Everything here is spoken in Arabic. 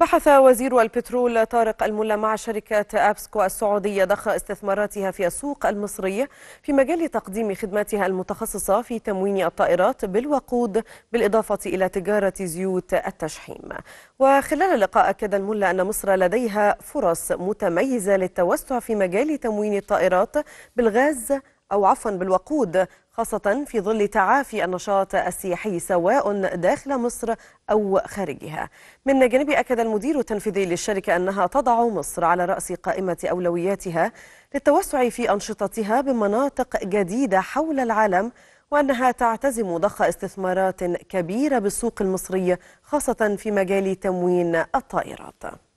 بحث وزير البترول طارق الملا مع شركة أبسكو السعودية ضخ استثماراتها في السوق المصري في مجال تقديم خدماتها المتخصصة في تموين الطائرات بالوقود بالإضافة إلى تجارة زيوت التشحيم وخلال اللقاء أكد الملا أن مصر لديها فرص متميزة للتوسع في مجال تموين الطائرات بالغاز أو عفوا بالوقود خاصة في ظل تعافي النشاط السياحي سواء داخل مصر أو خارجها من جانب أكد المدير التنفيذي للشركة أنها تضع مصر على رأس قائمة أولوياتها للتوسع في أنشطتها بمناطق جديدة حول العالم وأنها تعتزم ضخ استثمارات كبيرة بالسوق المصري خاصة في مجال تموين الطائرات